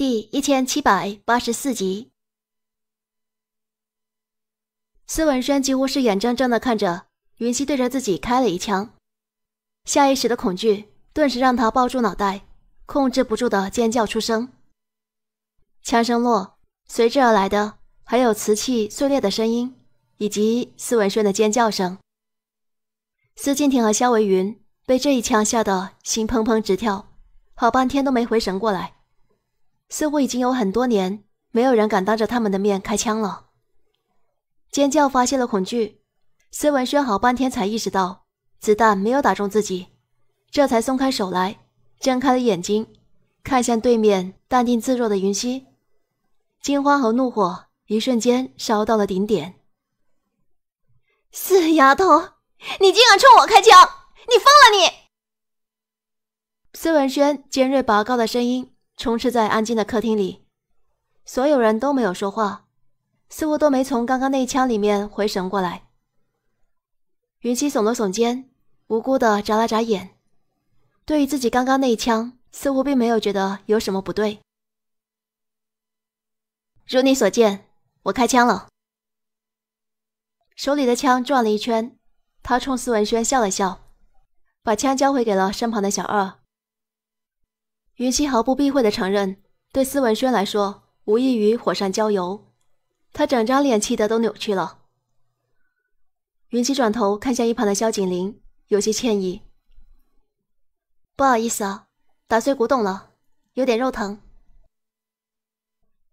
第一千七百八十四集，司文轩几乎是眼睁睁的看着云溪对着自己开了一枪，下意识的恐惧顿时让他抱住脑袋，控制不住的尖叫出声。枪声落，随之而来的还有瓷器碎裂的声音，以及司文轩的尖叫声。司静亭和肖维云被这一枪吓得心砰砰直跳，好半天都没回神过来。似乎已经有很多年，没有人敢当着他们的面开枪了。尖叫发泄了恐惧，斯文轩好半天才意识到子弹没有打中自己，这才松开手来，睁开了眼睛，看向对面淡定自若的云溪，惊慌和怒火一瞬间烧到了顶点。死丫头，你竟敢冲我开枪！你疯了！你！斯文轩尖锐拔高的声音。充斥在安静的客厅里，所有人都没有说话，似乎都没从刚刚那一枪里面回神过来。云溪耸了耸肩，无辜的眨了眨眼，对于自己刚刚那一枪，似乎并没有觉得有什么不对。如你所见，我开枪了。手里的枪转了一圈，他冲司文轩笑了笑，把枪交回给了身旁的小二。云溪毫不避讳地承认，对司文轩来说无异于火上浇油。他整张脸气得都扭曲了。云溪转头看向一旁的萧景霖，有些歉意：“不好意思啊，打碎古董了，有点肉疼。”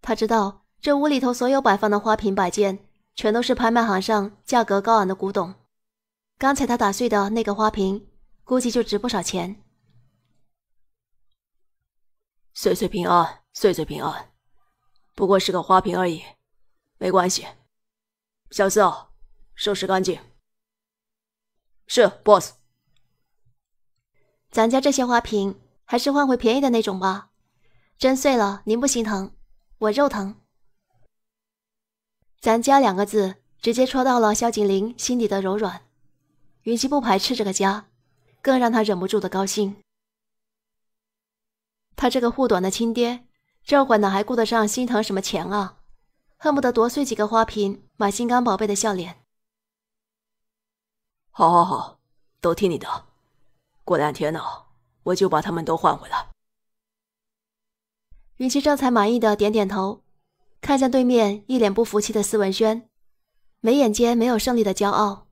他知道这屋里头所有摆放的花瓶摆件，全都是拍卖行上价格高昂的古董。刚才他打碎的那个花瓶，估计就值不少钱。岁岁平安，岁岁平安。不过是个花瓶而已，没关系。小四，收拾干净。是，boss。咱家这些花瓶，还是换回便宜的那种吧。真碎了，您不心疼，我肉疼。咱家两个字，直接戳到了萧景林心底的柔软。云溪不排斥这个家，更让他忍不住的高兴。他这个护短的亲爹，这会哪还顾得上心疼什么钱啊？恨不得夺碎几个花瓶买心肝宝贝的笑脸。好好好，都听你的。过两天呢，我就把他们都换回来。云其这才满意的点点头，看向对面一脸不服气的司文轩，眉眼间没有胜利的骄傲，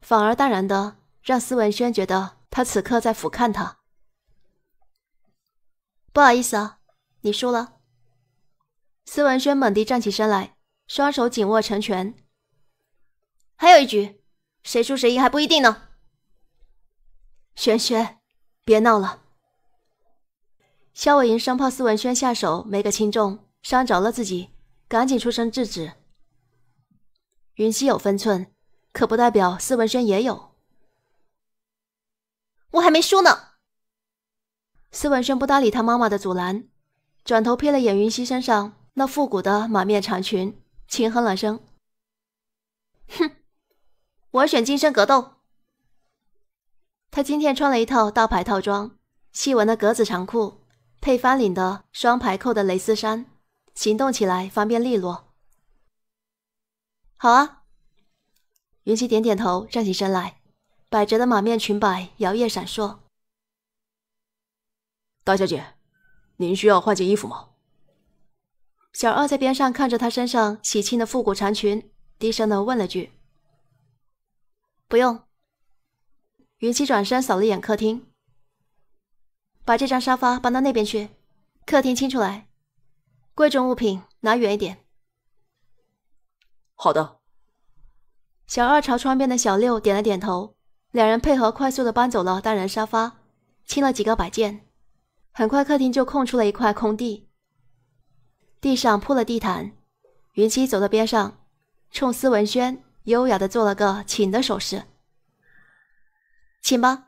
反而淡然的让司文轩觉得他此刻在俯瞰他。不好意思啊，你输了。司文轩猛地站起身来，双手紧握成拳。还有一局，谁输谁赢还不一定呢。轩轩，别闹了。肖伟银生怕司文轩下手没个轻重，伤着了自己，赶紧出声制止。云溪有分寸，可不代表司文轩也有。我还没输呢。司文轩不搭理他妈妈的阻拦，转头瞥了眼云溪身上那复古的马面长裙，轻哼了声：“哼，我选金身格斗。”他今天穿了一套大牌套装，细纹的格子长裤配翻领的双排扣的蕾丝衫，行动起来方便利落。好啊，云溪点点头，站起身来，百折的马面裙摆摇曳闪烁。大小姐，您需要换件衣服吗？小二在边上看着她身上喜庆的复古长裙，低声的问了句：“不用。”云溪转身扫了一眼客厅，把这张沙发搬到那边去，客厅清出来，贵重物品拿远一点。好的。小二朝窗边的小六点了点头，两人配合快速的搬走了单人沙发，清了几个摆件。很快，客厅就空出了一块空地，地上铺了地毯。云溪走到边上，冲司文轩优雅地做了个请的手势：“请吧。”